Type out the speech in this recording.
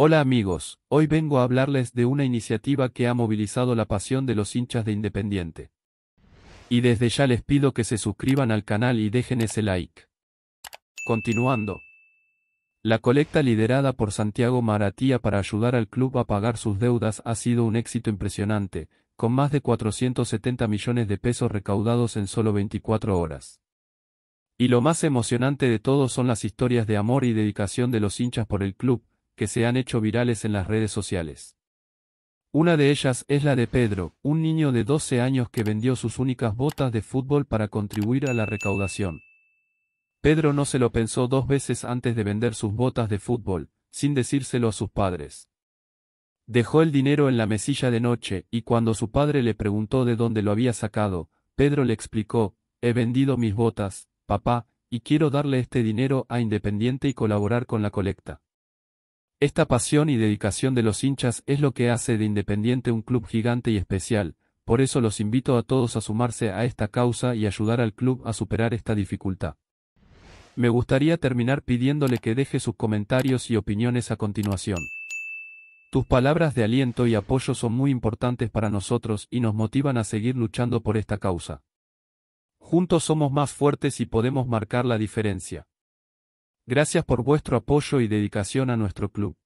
Hola amigos, hoy vengo a hablarles de una iniciativa que ha movilizado la pasión de los hinchas de Independiente. Y desde ya les pido que se suscriban al canal y dejen ese like. Continuando. La colecta liderada por Santiago Maratía para ayudar al club a pagar sus deudas ha sido un éxito impresionante, con más de 470 millones de pesos recaudados en solo 24 horas. Y lo más emocionante de todo son las historias de amor y dedicación de los hinchas por el club, que se han hecho virales en las redes sociales. Una de ellas es la de Pedro, un niño de 12 años que vendió sus únicas botas de fútbol para contribuir a la recaudación. Pedro no se lo pensó dos veces antes de vender sus botas de fútbol, sin decírselo a sus padres. Dejó el dinero en la mesilla de noche, y cuando su padre le preguntó de dónde lo había sacado, Pedro le explicó, he vendido mis botas, papá, y quiero darle este dinero a Independiente y colaborar con la colecta. Esta pasión y dedicación de los hinchas es lo que hace de Independiente un club gigante y especial, por eso los invito a todos a sumarse a esta causa y ayudar al club a superar esta dificultad. Me gustaría terminar pidiéndole que deje sus comentarios y opiniones a continuación. Tus palabras de aliento y apoyo son muy importantes para nosotros y nos motivan a seguir luchando por esta causa. Juntos somos más fuertes y podemos marcar la diferencia. Gracias por vuestro apoyo y dedicación a nuestro club.